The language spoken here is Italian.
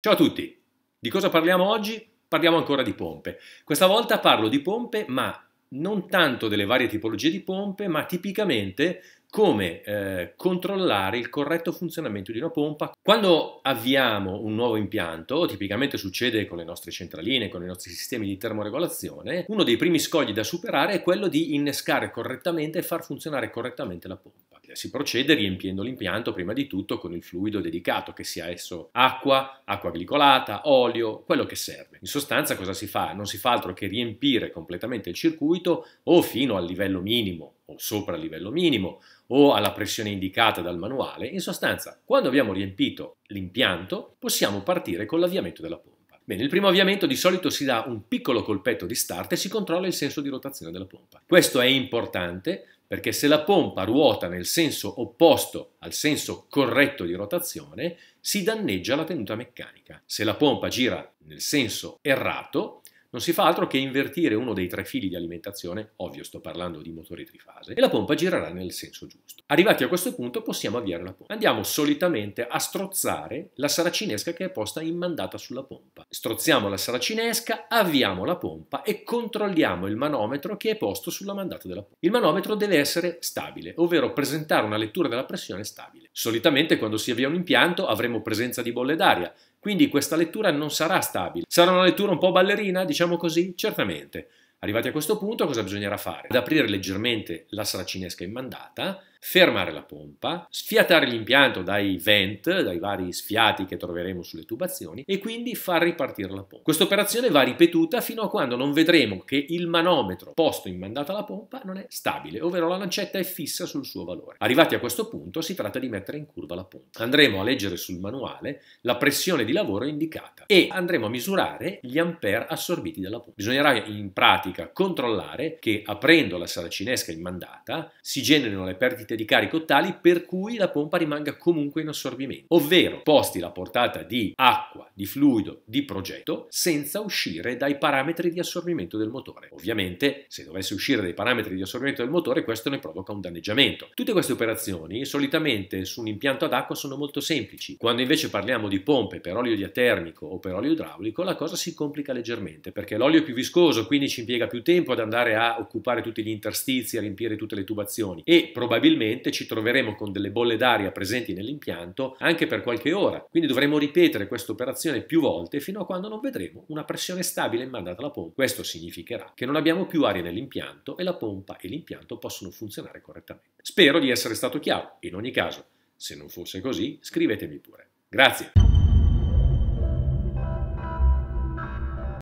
Ciao a tutti! Di cosa parliamo oggi? Parliamo ancora di pompe. Questa volta parlo di pompe, ma non tanto delle varie tipologie di pompe, ma tipicamente come eh, controllare il corretto funzionamento di una pompa. Quando avviamo un nuovo impianto, tipicamente succede con le nostre centraline, con i nostri sistemi di termoregolazione, uno dei primi scogli da superare è quello di innescare correttamente e far funzionare correttamente la pompa si procede riempiendo l'impianto prima di tutto con il fluido dedicato, che sia esso acqua, acqua glicolata, olio, quello che serve. In sostanza cosa si fa? Non si fa altro che riempire completamente il circuito o fino al livello minimo o sopra il livello minimo o alla pressione indicata dal manuale. In sostanza, quando abbiamo riempito l'impianto, possiamo partire con l'avviamento della pompa. Bene, il primo avviamento di solito si dà un piccolo colpetto di start e si controlla il senso di rotazione della pompa. Questo è importante perché se la pompa ruota nel senso opposto al senso corretto di rotazione, si danneggia la tenuta meccanica. Se la pompa gira nel senso errato, non si fa altro che invertire uno dei tre fili di alimentazione, ovvio sto parlando di motore trifase, e la pompa girerà nel senso giusto. Arrivati a questo punto possiamo avviare la pompa. Andiamo solitamente a strozzare la saracinesca che è posta in mandata sulla pompa. Strozziamo la saracinesca, avviamo la pompa e controlliamo il manometro che è posto sulla mandata della pompa. Il manometro deve essere stabile, ovvero presentare una lettura della pressione stabile. Solitamente quando si avvia un impianto avremo presenza di bolle d'aria, quindi questa lettura non sarà stabile. Sarà una lettura un po' ballerina, diciamo così? Certamente. Arrivati a questo punto, cosa bisognerà fare? Ad aprire leggermente la saracinesca in mandata, fermare la pompa, sfiatare l'impianto dai vent, dai vari sfiati che troveremo sulle tubazioni e quindi far ripartire la pompa. Questa operazione va ripetuta fino a quando non vedremo che il manometro posto in mandata alla pompa non è stabile, ovvero la lancetta è fissa sul suo valore. Arrivati a questo punto si tratta di mettere in curva la pompa. Andremo a leggere sul manuale la pressione di lavoro indicata e andremo a misurare gli ampere assorbiti dalla pompa. Bisognerà in pratica controllare che aprendo la saracinesca in mandata si generino le perdite offerte di carico tali per cui la pompa rimanga comunque in assorbimento, ovvero posti la portata di acqua, di fluido, di progetto senza uscire dai parametri di assorbimento del motore. Ovviamente, se dovesse uscire dai parametri di assorbimento del motore, questo ne provoca un danneggiamento. Tutte queste operazioni solitamente su un impianto ad acqua sono molto semplici. Quando invece parliamo di pompe per olio diatermico o per olio idraulico, la cosa si complica leggermente perché l'olio è più viscoso, quindi ci impiega più tempo ad andare a occupare tutti gli interstizi, a riempire tutte le tubazioni e probabilmente probabilmente ci troveremo con delle bolle d'aria presenti nell'impianto anche per qualche ora, quindi dovremo ripetere questa operazione più volte fino a quando non vedremo una pressione stabile mandata alla pompa. Questo significherà che non abbiamo più aria nell'impianto e la pompa e l'impianto possono funzionare correttamente. Spero di essere stato chiaro, in ogni caso, se non fosse così scrivetemi pure. Grazie!